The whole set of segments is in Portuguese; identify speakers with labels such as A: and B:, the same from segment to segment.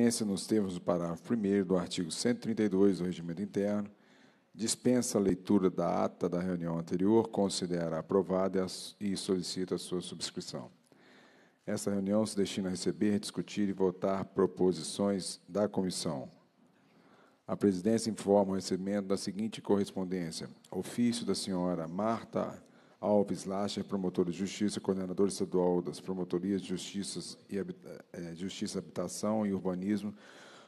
A: Pense nos termos do parágrafo 1 do artigo 132 do Regimento Interno, dispensa a leitura da ata da reunião anterior, considera aprovada e solicita a sua subscrição. Essa reunião se destina a receber, discutir e votar proposições da comissão. A presidência informa o recebimento da seguinte correspondência: ofício da senhora Marta Alves Lacher, promotor de justiça, coordenador estadual das promotorias de eh, eh, justiça, e, justiça habitação e urbanismo,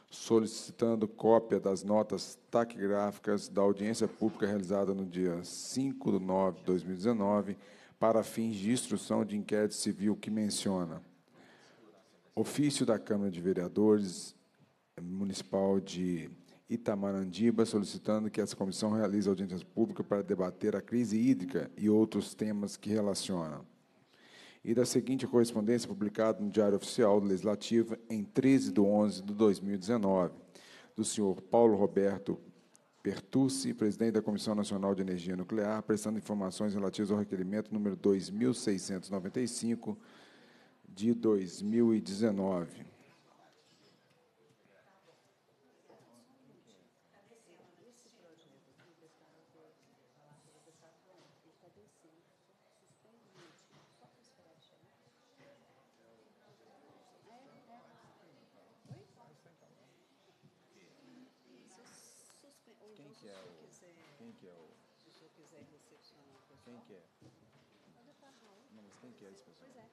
A: solicitando cópia das notas taquigráficas da audiência pública realizada no dia 5 de nove de 2019 para fins de instrução de inquérito civil que menciona ofício da Câmara de Vereadores Municipal de Itamarandiba, solicitando que essa comissão realize audiência pública para debater a crise hídrica e outros temas que relacionam. E da seguinte correspondência publicada no Diário Oficial do Legislativo em 13 de 11 de 2019, do senhor Paulo Roberto Pertucci, presidente da Comissão Nacional de Energia Nuclear, prestando informações relativas ao requerimento número 2695 de 2019. que é a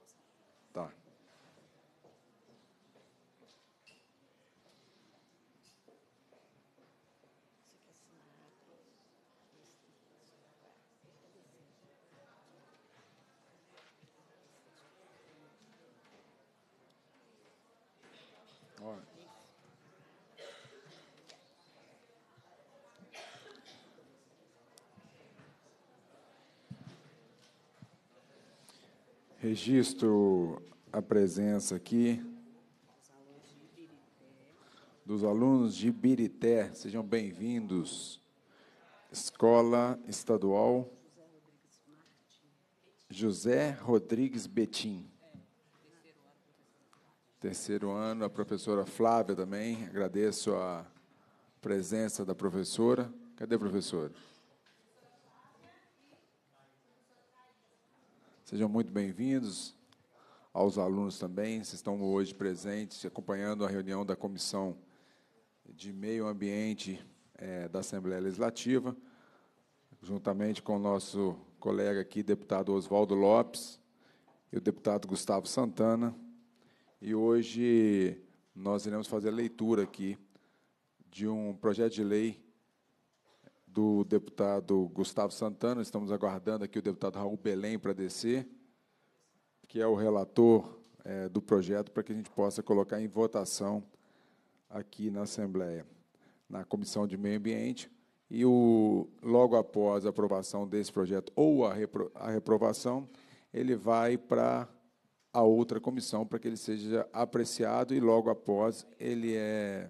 A: Pois é. Tá. Registro a presença aqui dos alunos de Birité. Sejam bem-vindos. Escola Estadual José Rodrigues Betim. Terceiro ano, a professora Flávia também. Agradeço a presença da professora. Cadê a professora? Sejam muito bem-vindos aos alunos também. Vocês estão hoje presentes, acompanhando a reunião da Comissão de Meio Ambiente é, da Assembleia Legislativa, juntamente com o nosso colega aqui, deputado Oswaldo Lopes, e o deputado Gustavo Santana. E hoje nós iremos fazer a leitura aqui de um projeto de lei do deputado Gustavo Santana. Estamos aguardando aqui o deputado Raul Belém para descer, que é o relator é, do projeto, para que a gente possa colocar em votação aqui na Assembleia, na Comissão de Meio Ambiente. E o, logo após a aprovação desse projeto ou a, repro, a reprovação, ele vai para a outra comissão para que ele seja apreciado e logo após ele é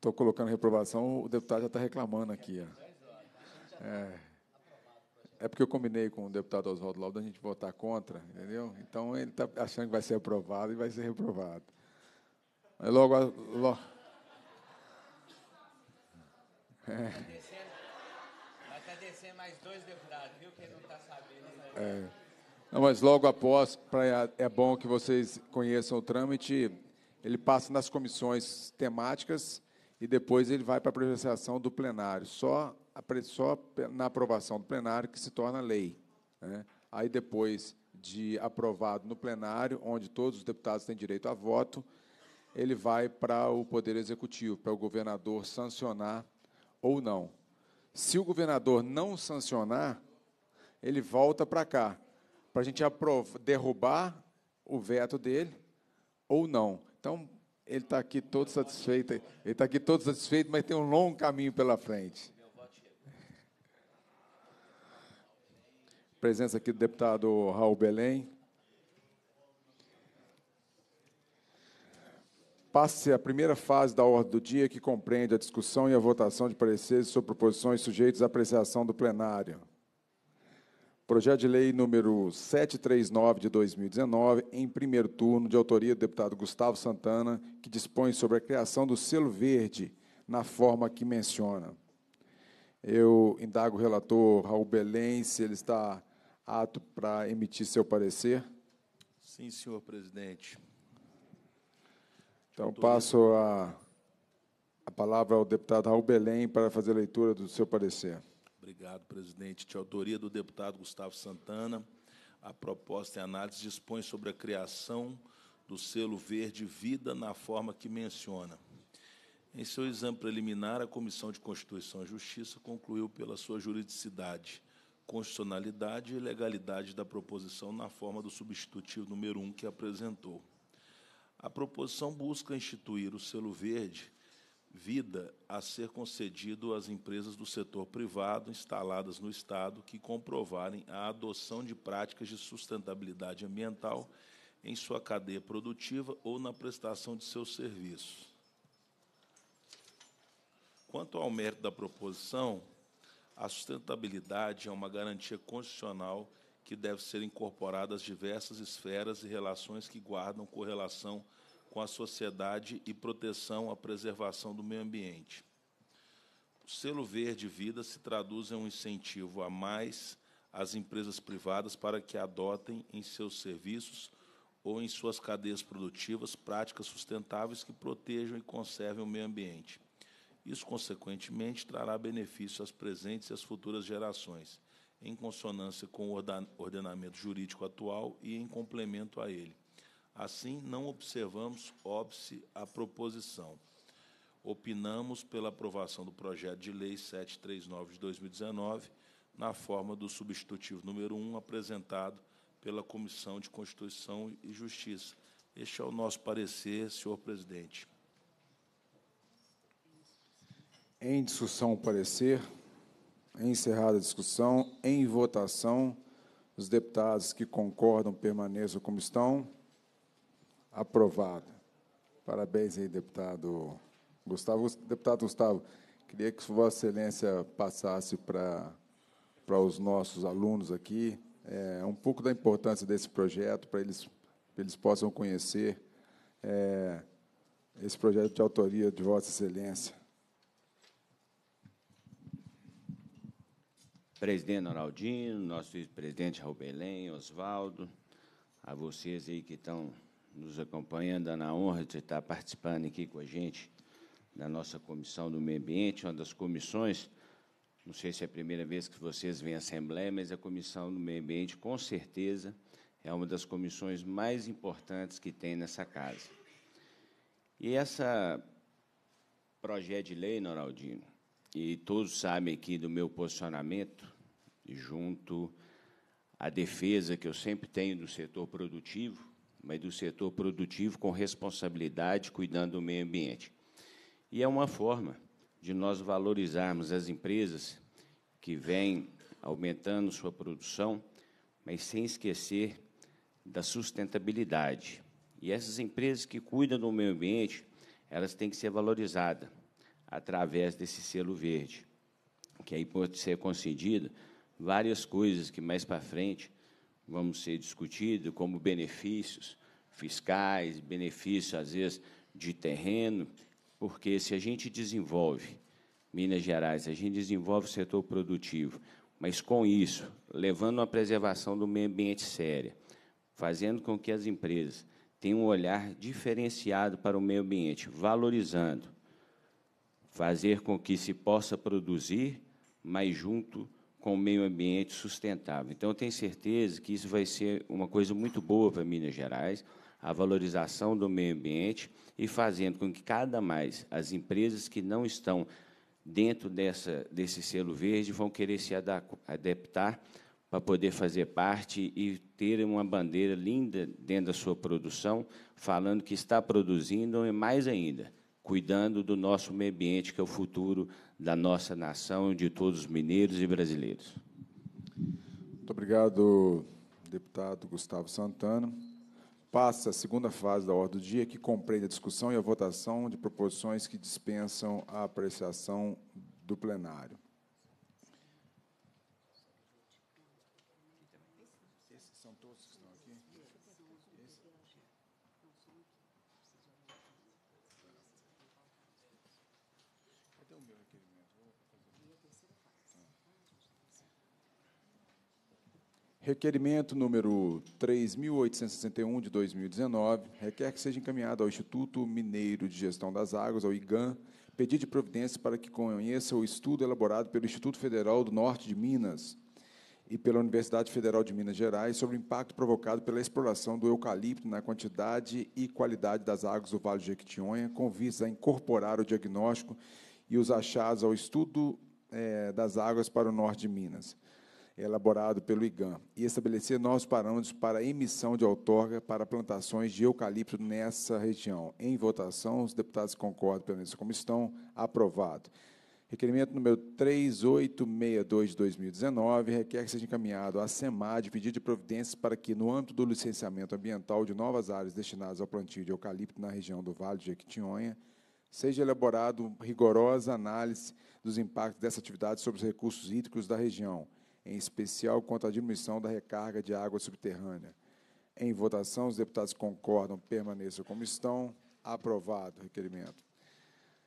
A: Estou colocando reprovação, o deputado já está reclamando aqui. Ó. É. é porque eu combinei com o deputado Oswaldo Laudo a gente votar contra, entendeu? Então ele está achando que vai ser aprovado e vai ser reprovado. Mas logo. logo... É. Vai tá descer tá mais dois deputados, viu? Quem não está sabendo. É. mas logo após, pra, é bom que vocês conheçam o trâmite. Ele passa nas comissões temáticas e depois ele vai para a apreciação do plenário. Só, só na aprovação do plenário que se torna lei. Né? Aí, depois de aprovado no plenário, onde todos os deputados têm direito a voto, ele vai para o Poder Executivo, para o governador sancionar ou não. Se o governador não sancionar, ele volta para cá, para a gente derrubar o veto dele ou não. Então, ele está aqui todo satisfeito. Ele está aqui todo satisfeito, mas tem um longo caminho pela frente. Presença aqui do deputado Raul Belém. Passe a primeira fase da ordem do dia, que compreende a discussão e a votação de pareceres sobre proposições sujeitas à apreciação do plenário. Projeto de lei número 739 de 2019, em primeiro turno, de autoria do deputado Gustavo Santana, que dispõe sobre a criação do selo verde na forma que menciona. Eu indago o relator Raul Belém se ele está apto para emitir seu parecer.
B: Sim, senhor presidente.
A: Então, passo a, a palavra ao deputado Raul Belém para fazer a leitura do seu parecer.
B: Obrigado, presidente. De autoria do deputado Gustavo Santana, a proposta em análise dispõe sobre a criação do selo verde Vida na forma que menciona. Em seu exame preliminar, a Comissão de Constituição e Justiça concluiu pela sua juridicidade, constitucionalidade e legalidade da proposição na forma do substitutivo número 1 que apresentou. A proposição busca instituir o selo verde vida a ser concedido às empresas do setor privado instaladas no Estado que comprovarem a adoção de práticas de sustentabilidade ambiental em sua cadeia produtiva ou na prestação de seus serviços. Quanto ao mérito da proposição, a sustentabilidade é uma garantia constitucional que deve ser incorporada às diversas esferas e relações que guardam correlação relação com a sociedade e proteção à preservação do meio ambiente. O selo verde vida se traduz em um incentivo a mais às empresas privadas para que adotem em seus serviços ou em suas cadeias produtivas práticas sustentáveis que protejam e conservem o meio ambiente. Isso, consequentemente, trará benefício às presentes e às futuras gerações, em consonância com o ordenamento jurídico atual e em complemento a ele, Assim, não observamos óbice à proposição. Opinamos pela aprovação do projeto de lei 739 de 2019, na forma do substitutivo número 1 apresentado pela Comissão de Constituição e Justiça. Este é o nosso parecer, senhor presidente.
A: Em discussão, o parecer. Encerrada a discussão. Em votação, os deputados que concordam permaneçam como estão. Aprovado. Parabéns aí, deputado Gustavo. Deputado Gustavo, queria que Vossa Excelência passasse para, para os nossos alunos aqui é, um pouco da importância desse projeto, para eles, eles possam conhecer é, esse projeto de autoria de Vossa Excelência.
C: Presidente Arnaldinho, nosso vice-presidente Raul Belém, Oswaldo, a vocês aí que estão nos acompanhando, na honra de estar participando aqui com a gente da nossa Comissão do Meio Ambiente, uma das comissões, não sei se é a primeira vez que vocês vêm à Assembleia, mas a Comissão do Meio Ambiente, com certeza, é uma das comissões mais importantes que tem nessa casa. E essa projeto de lei, Noraldino, e todos sabem aqui do meu posicionamento junto à defesa que eu sempre tenho do setor produtivo, mas do setor produtivo com responsabilidade, cuidando do meio ambiente. E é uma forma de nós valorizarmos as empresas que vêm aumentando sua produção, mas sem esquecer da sustentabilidade. E essas empresas que cuidam do meio ambiente, elas têm que ser valorizadas através desse selo verde, que aí pode ser concedido várias coisas que mais para frente vamos ser discutidos, como benefícios fiscais, benefícios, às vezes, de terreno, porque se a gente desenvolve Minas Gerais, a gente desenvolve o setor produtivo, mas com isso, levando a preservação do meio ambiente séria, fazendo com que as empresas tenham um olhar diferenciado para o meio ambiente, valorizando, fazer com que se possa produzir, mas junto com o meio ambiente sustentável. Então, eu tenho certeza que isso vai ser uma coisa muito boa para Minas Gerais, a valorização do meio ambiente e fazendo com que cada mais as empresas que não estão dentro dessa, desse selo verde vão querer se adaptar para poder fazer parte e ter uma bandeira linda dentro da sua produção, falando que está produzindo e mais ainda cuidando do nosso meio ambiente, que é o futuro da nossa nação e de todos os mineiros e brasileiros.
A: Muito obrigado, deputado Gustavo Santana. Passa a segunda fase da ordem do dia, que compreende a discussão e a votação de proposições que dispensam a apreciação do plenário.
C: Requerimento
A: número 3.861 de 2019 requer que seja encaminhado ao Instituto Mineiro de Gestão das Águas, ao IGAN, pedido de providência para que conheça o estudo elaborado pelo Instituto Federal do Norte de Minas e pela Universidade Federal de Minas Gerais sobre o impacto provocado pela exploração do eucalipto na quantidade e qualidade das águas do Vale de Jequitinhonha, com vista a incorporar o diagnóstico e os achados ao estudo eh, das águas para o norte de Minas elaborado pelo IGAM, e estabelecer novos parâmetros para emissão de outorga para plantações de eucalipto nessa região. Em votação, os deputados concordam pela mesa como estão. Aprovado. Requerimento número 3862 de 2019 requer que seja encaminhado à SEMAD pedido de providências para que, no âmbito do licenciamento ambiental de novas áreas destinadas ao plantio de eucalipto na região do Vale de Jequitinhonha, seja elaborado rigorosa análise dos impactos dessa atividade sobre os recursos hídricos da região, em especial quanto à diminuição da recarga de água subterrânea. Em votação, os deputados concordam, permaneçam como estão. Aprovado o requerimento.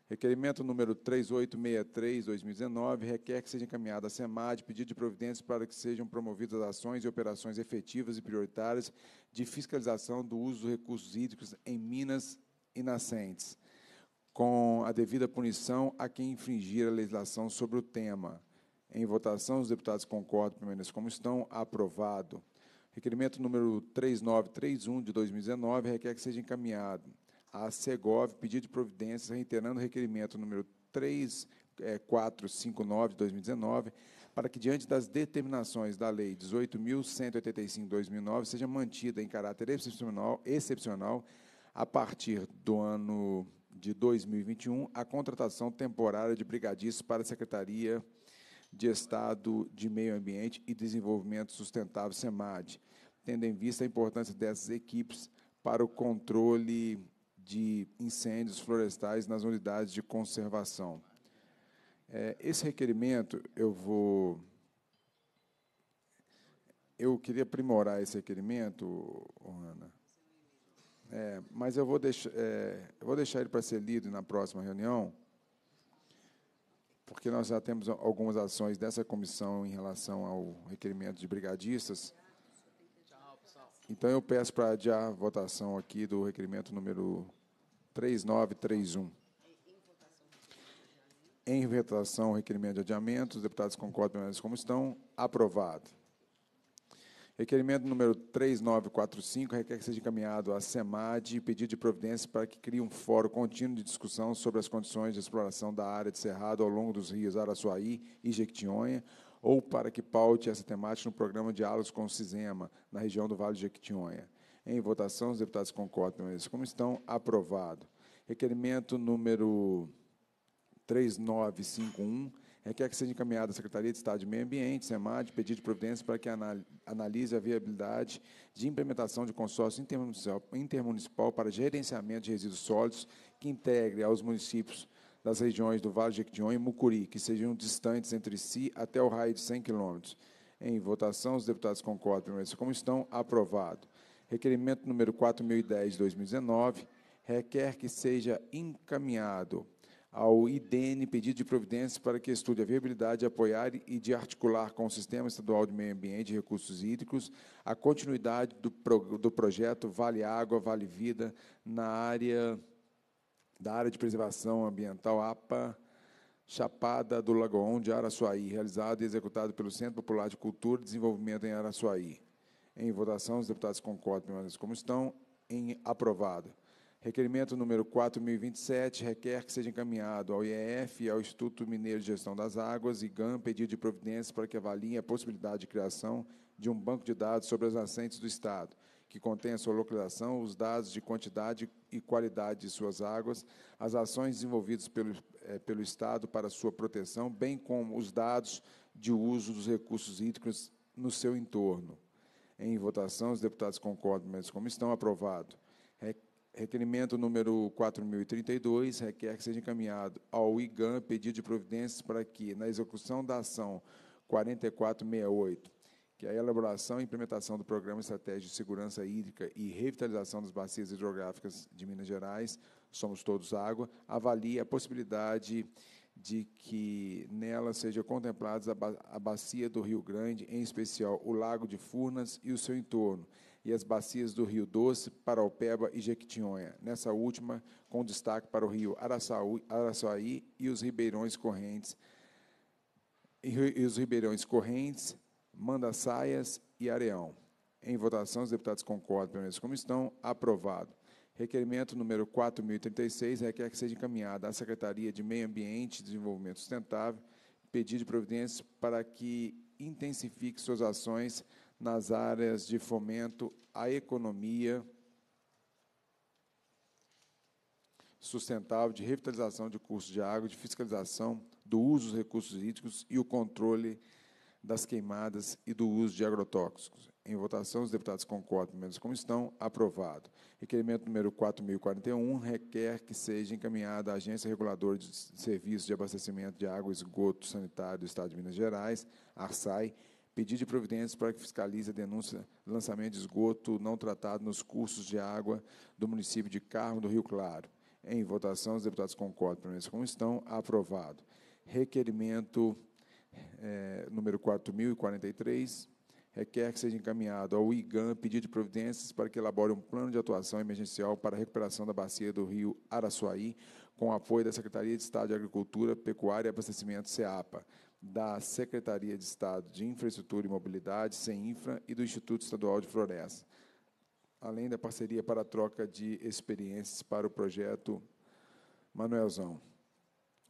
A: Requerimento número 3863-2019 requer que seja encaminhado à SEMAD pedido de providências para que sejam promovidas ações e operações efetivas e prioritárias de fiscalização do uso dos recursos hídricos em minas e nascentes, com a devida punição a quem infringir a legislação sobre o tema. Em votação, os deputados concordam, permaneçam como estão. Aprovado. Requerimento número 3931 de 2019 requer que seja encaminhado à SEGOV pedido de providências reiterando o requerimento número 3459 de 2019 para que, diante das determinações da Lei 18.185-2009, seja mantida em caráter excepcional, excepcional a partir do ano de 2021 a contratação temporária de brigadistas para a Secretaria de Estado de Meio Ambiente e Desenvolvimento Sustentável, SEMAD, tendo em vista a importância dessas equipes para o controle de incêndios florestais nas unidades de conservação. É, esse requerimento eu vou. Eu queria aprimorar esse requerimento, Ana. É, mas eu vou, deixar, é, eu vou deixar ele para ser lido na próxima reunião porque nós já temos algumas ações dessa comissão em relação ao requerimento de brigadistas. Então, eu peço para adiar a votação aqui do requerimento número 3931. Em votação, requerimento de adiamento. Os deputados concordam, permanecem como estão. Aprovado. Requerimento número 3945 requer que seja encaminhado à SEMAD pedido de providência para que crie um fórum contínuo de discussão sobre as condições de exploração da área de cerrado ao longo dos rios Araçuaí e Jequitinhonha, ou para que paute essa temática no programa Diálogos com o Cisema, na região do Vale de Jequitinhonha. Em votação, os deputados concordam com isso. Como estão? Aprovado. Requerimento número 3951 requer que seja encaminhada à Secretaria de Estado de Meio Ambiente, SEMAD, pedido de providência para que analise a viabilidade de implementação de consórcio intermunicipal, para gerenciamento de resíduos sólidos que integre aos municípios das regiões do Vale de Jequitinhonha e Mucuri, que sejam distantes entre si até o raio de 100 quilômetros. Em votação, os deputados concordam, permaneçam como estão, aprovado. Requerimento número 4010 de 2019 requer que seja encaminhado ao IDN pedido de providência para que estude a viabilidade de apoiar e de articular com o Sistema Estadual de Meio Ambiente e Recursos Hídricos a continuidade do, pro, do projeto Vale Água, Vale Vida na área da área de preservação ambiental APA Chapada do Lagoão de Araçuaí, realizado e executado pelo Centro Popular de Cultura e Desenvolvimento em Araçuaí. Em votação, os deputados concordam como estão. Em aprovado. Requerimento número 4027 requer que seja encaminhado ao IEF e ao Instituto Mineiro de Gestão das Águas e GAM pedido de providências para que avaliem a possibilidade de criação de um banco de dados sobre as nascentes do Estado, que contenha a sua localização, os dados de quantidade e qualidade de suas águas, as ações desenvolvidas pelo, eh, pelo Estado para sua proteção, bem como os dados de uso dos recursos hídricos no seu entorno. Em votação, os deputados concordam, mas como estão aprovado. Requerimento número 4032 requer que seja encaminhado ao IGAM pedido de providências para que, na execução da ação 4468, que é a elaboração e implementação do Programa Estratégico de Segurança Hídrica e Revitalização das Bacias Hidrográficas de Minas Gerais, Somos Todos Água, avalie a possibilidade de que nela seja contemplados a bacia do Rio Grande, em especial o Lago de Furnas e o seu entorno, e as bacias do Rio Doce, Paraupeba e Jequitinhonha, nessa última com destaque para o Rio Araçaú, Araçuaí e os ribeirões correntes, e os ribeirões correntes, Mandaçaias e Areão. Em votação, os deputados concordam, pelo menos como estão, aprovado. Requerimento número 4036 requer que seja encaminhada à Secretaria de Meio Ambiente e Desenvolvimento Sustentável pedido de providências para que intensifique suas ações nas áreas de fomento à economia sustentável, de revitalização de cursos de água, de fiscalização do uso dos recursos hídricos e o controle das queimadas e do uso de agrotóxicos. Em votação, os deputados concordam, menos como estão, aprovado. Requerimento número 4.041 requer que seja encaminhada à Agência Reguladora de Serviços de Abastecimento de Água e Esgoto Sanitário do Estado de Minas Gerais, ARSAI, Pedido de providências para que fiscalize a denúncia de lançamento de esgoto não tratado nos cursos de água do município de Carmo do Rio Claro. Em votação, os deputados concordam, permaneçam como estão. Aprovado. Requerimento é, número 4043 requer que seja encaminhado ao IGAM pedido de providências para que elabore um plano de atuação emergencial para a recuperação da bacia do rio Araçuaí, com apoio da Secretaria de Estado de Agricultura, Pecuária e Abastecimento, SEAPA da Secretaria de Estado de Infraestrutura e Mobilidade, infra, e do Instituto Estadual de Floresta, além da parceria para a troca de experiências para o projeto Manuelzão.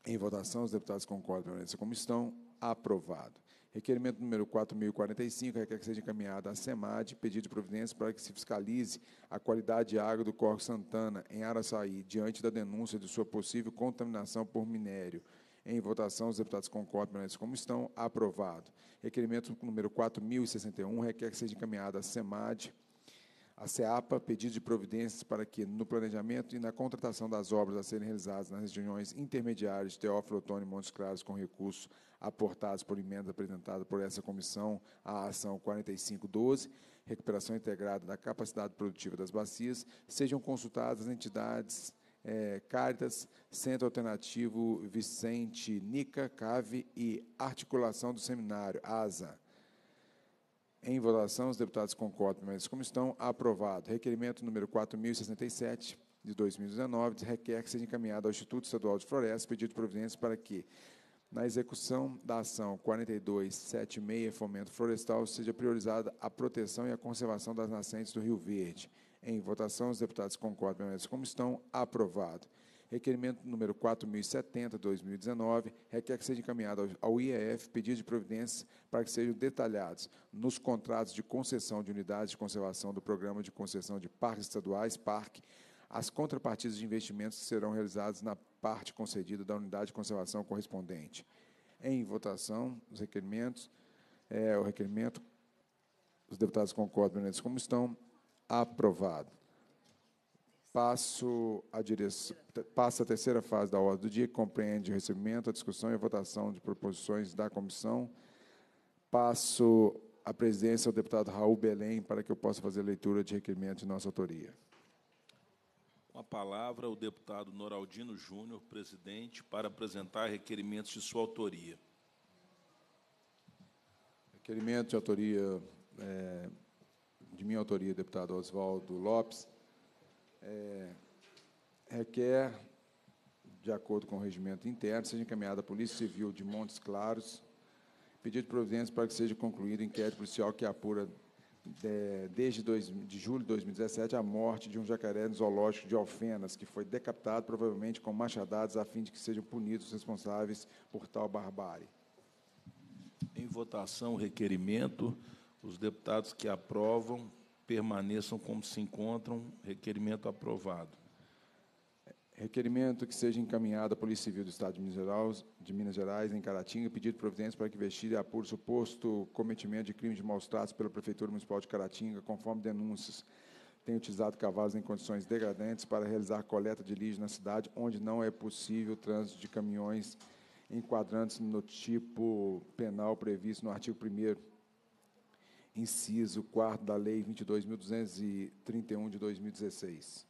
A: Em votação, os deputados concordam com permaneça como estão. Aprovado. Requerimento número 4.045 requer que seja encaminhado à SEMAD pedido de providência para que se fiscalize a qualidade de água do Corpo Santana, em Araçaí, diante da denúncia de sua possível contaminação por minério em votação, os deputados concordam permanentes como estão. Aprovado. Requerimento número 4061 requer que seja encaminhada à SEMAD, à SEAPA, pedido de providências para que, no planejamento e na contratação das obras a serem realizadas nas regiões intermediárias de Teófilo Otônio e Montes Claros com recursos aportados por emenda apresentada por essa comissão à ação 4512, recuperação integrada da capacidade produtiva das bacias, sejam consultadas as entidades é, Centro Alternativo Vicente Nica, CAVE e Articulação do Seminário, ASA. Em votação, os deputados concordam, mas como estão, aprovado. Requerimento número 4067, de 2019, requer que seja encaminhado ao Instituto Estadual de Florestas pedido de providência para que, na execução da ação 4276 Fomento Florestal, seja priorizada a proteção e a conservação das nascentes do Rio Verde. Em votação, os deputados concordam como estão. Aprovado. Requerimento número 4070, 2019, requer que seja encaminhado ao IEF pedido de providências para que sejam detalhados nos contratos de concessão de unidades de conservação do Programa de Concessão de Parques Estaduais, PARC, as contrapartidas de investimentos que serão realizadas na parte concedida da unidade de conservação correspondente. Em votação, os requerimentos, é, o requerimento, os deputados concordam, como estão, Aprovado. Passo a direção, passa a terceira fase da ordem do dia, que compreende o recebimento, a discussão e a votação de proposições da comissão. Passo a presidência ao deputado Raul Belém para que eu possa fazer a leitura de requerimento de nossa autoria.
B: Com a palavra, o deputado Noraldino Júnior, presidente, para apresentar requerimentos de sua autoria.
A: Requerimento de autoria é, de minha autoria, deputado Oswaldo Lopes, é, requer, de acordo com o regimento interno, seja encaminhada à Polícia Civil de Montes Claros, pedido de providência para que seja concluído o inquérito policial que apura é, desde dois, de julho de 2017 a morte de um jacaré no zoológico de Alfenas, que foi decapitado provavelmente com machadadas a fim de que sejam punidos os responsáveis por tal barbárie.
B: Em votação, requerimento. Os deputados que aprovam permaneçam como se encontram. Requerimento aprovado.
A: Requerimento que seja encaminhado à Polícia Civil do Estado de Minas Gerais, em Caratinga, pedido de providência para que investigue e apure suposto cometimento de crime de maus tratos pela Prefeitura Municipal de Caratinga, conforme denúncias. Tem utilizado cavalos em condições degradantes para realizar coleta de lixo na cidade, onde não é possível o trânsito de caminhões enquadrantes no tipo penal previsto no artigo 1 inciso 4 da Lei
B: 22.231 de 2016.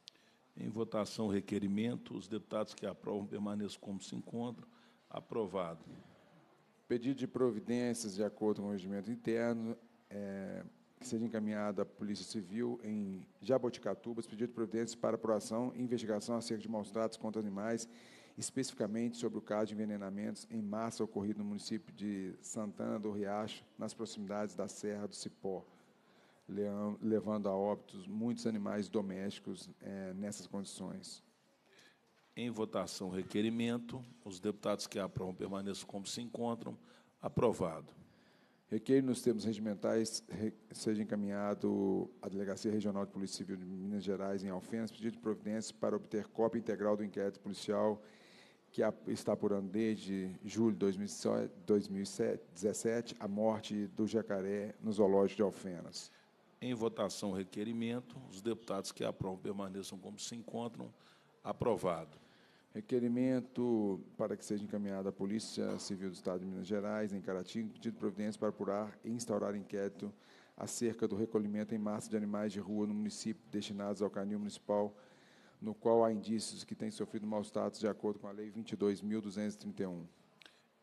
B: Em votação, requerimento. Os deputados que aprovam permaneçam como se encontram. Aprovado.
A: Pedido de providências de acordo com o regimento interno, é, que seja encaminhado à Polícia Civil em Jaboticatubas, pedido de providências para apuração e investigação acerca de maus-tratos contra animais especificamente sobre o caso de envenenamentos em massa ocorrido no município de Santana do Riacho, nas proximidades da Serra do Cipó, levando a óbitos muitos animais domésticos é, nessas condições.
B: Em votação, requerimento. Os deputados que aprovam permaneçam como se encontram. Aprovado.
A: Requeiro nos termos regimentais seja encaminhado à Delegacia Regional de Polícia Civil de Minas Gerais, em Alfenas, pedido de providência para obter cópia integral do inquérito policial que está apurando desde julho de 2017 a morte do jacaré no zoológico de Alfenas.
B: Em votação, requerimento. Os deputados que aprovam permaneçam como se encontram. Aprovado.
A: Requerimento para que seja encaminhada à Polícia Civil do Estado de Minas Gerais, em Caratinga, pedido de providência para apurar e instaurar inquérito acerca do recolhimento em massa de animais de rua no município destinados ao canil municipal no qual há indícios que tem sofrido maus tratos de acordo com a Lei 22.231.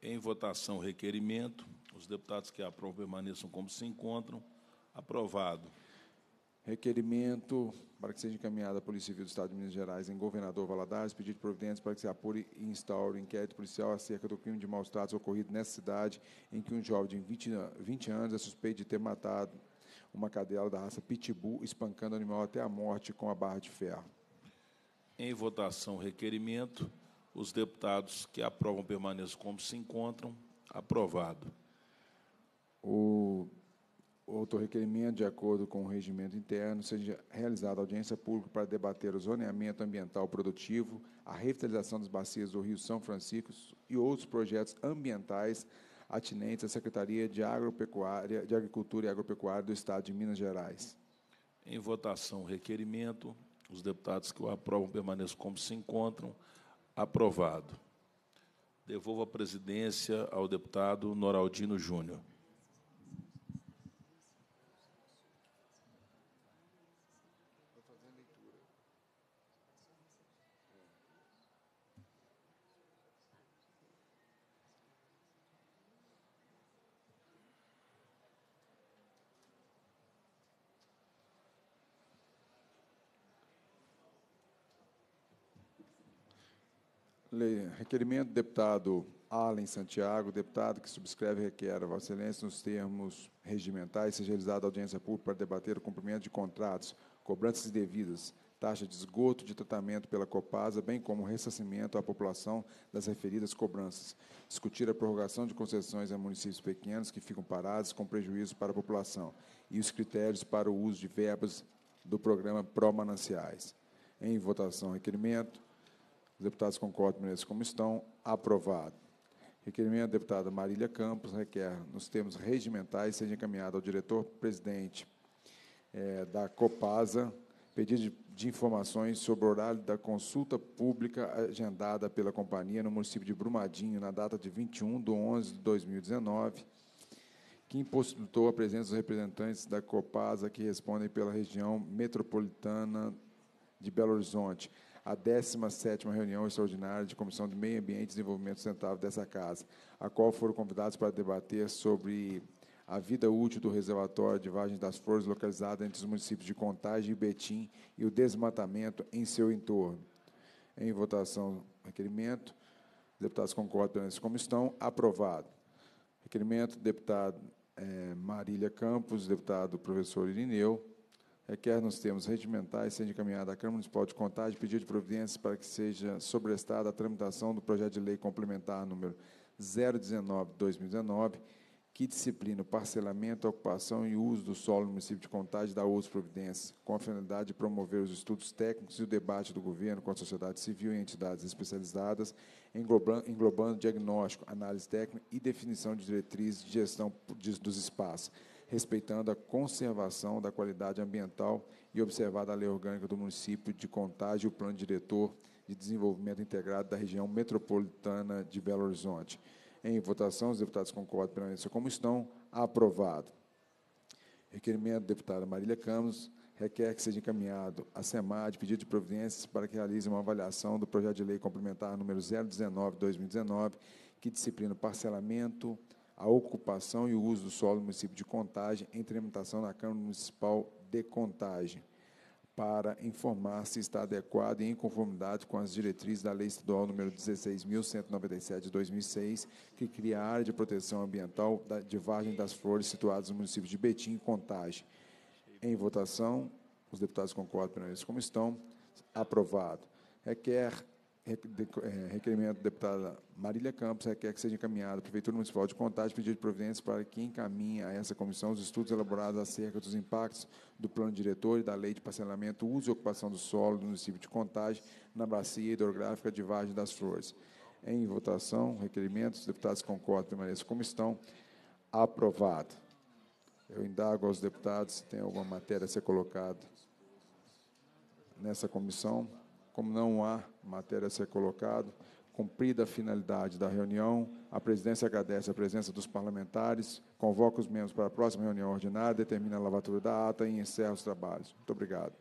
B: Em votação, requerimento. Os deputados que aprovam permaneçam como se encontram. Aprovado.
A: Requerimento para que seja encaminhada à Polícia Civil do Estado de Minas Gerais em Governador Valadares, pedido de providências para que se apure e instaure inquérito policial acerca do crime de maus tratos ocorrido nessa cidade, em que um jovem de 20, 20 anos é suspeito de ter matado uma cadela da raça Pitbull, espancando o animal até a morte com a barra de ferro.
B: Em votação, requerimento. Os deputados que aprovam permaneçam como se encontram. Aprovado.
A: O outro requerimento, de acordo com o regimento interno, seja realizada audiência pública para debater o zoneamento ambiental produtivo, a revitalização das bacias do Rio São Francisco e outros projetos ambientais atinentes à Secretaria de, Agropecuária, de Agricultura e Agropecuária do Estado de Minas Gerais.
B: Em votação, requerimento. Os deputados que o aprovam permaneçam como se encontram. Aprovado. Devolvo a presidência ao deputado Noraldino Júnior.
A: Lei, requerimento do deputado Allen Santiago, deputado que subscreve e requer a Vossa Excelência nos termos regimentais, seja realizada audiência pública para debater o cumprimento de contratos, cobranças indevidas, taxa de esgoto de tratamento pela Copasa, bem como ressarcimento à população das referidas cobranças. Discutir a prorrogação de concessões a municípios pequenos que ficam parados com prejuízo para a população e os critérios para o uso de verbas do programa Pró Mananciais. Em votação, requerimento. Os deputados concordam com como estão. Aprovado. Requerimento da deputada Marília Campos requer, nos termos regimentais, seja encaminhado ao diretor-presidente é, da Copasa pedido de, de, informações sobre o horário da consulta pública agendada pela companhia no município de Brumadinho, na data de 21 de 11 de 2019, que impossibilitou a presença dos representantes da Copasa que respondem pela região metropolitana de Belo Horizonte a 17ª reunião extraordinária de Comissão de Meio Ambiente e Desenvolvimento Sustentável dessa casa, a qual foram convidados para debater sobre a vida útil do reservatório de Vargem das Flores, localizado entre os municípios de Contagem e Betim, e o desmatamento em seu entorno. Em votação, requerimento. Deputados concordam nesse como estão. Aprovado. Requerimento, deputado é, Marília Campos, deputado professor Irineu, requer é, nos termos regimentais sendo encaminhada à Câmara Municipal de Contagem pedido de providências para que seja sobrestada a tramitação do projeto de lei complementar número 019/2019, que disciplina o parcelamento, a ocupação e uso do solo no município de Contagem da outras providências com a finalidade de promover os estudos técnicos e o debate do governo com a sociedade civil e entidades especializadas, englobando, englobando diagnóstico, análise técnica e definição de diretrizes de gestão dos espaços respeitando a conservação da qualidade ambiental e observada a lei orgânica do município de Contagem e o plano diretor de desenvolvimento integrado da região metropolitana de Belo Horizonte. Em votação, os deputados concordam permaneçam como estão. Aprovado. Requerimento da deputada Marília Campos requer que seja encaminhado à SEMAD pedido de providências para que realize uma avaliação do projeto de lei complementar número 019-2019, que disciplina o parcelamento, a ocupação e o uso do solo no município de Contagem em tramitação na Câmara Municipal de Contagem, para informar se está adequado e em conformidade com as diretrizes da Lei Estadual nº 16.197 de 2006, que cria a área de proteção ambiental de Vargem das Flores, situadas no município de Betim e Contagem. Em votação, os deputados concordam isso, como estão. Aprovado. Requer é, requerimento da deputada Marília Campos requer é, que seja encaminhado à Prefeitura Municipal de Contagem pedido de providências para que encaminhe a essa comissão os estudos elaborados acerca dos impactos do plano diretor e da lei de parcelamento, uso e ocupação do solo do município de Contagem na bacia hidrográfica de Vargem das Flores. Em votação, requerimento, os deputados concordam, permaneçam como estão. Aprovado. Eu indago aos deputados se tem alguma matéria a ser colocada nessa comissão. Como não há matéria a ser colocada, cumprida a finalidade da reunião, a presidência agradece a presença dos parlamentares, convoca os membros para a próxima reunião ordinária, determina a lavatura da ata e encerra os trabalhos. Muito obrigado.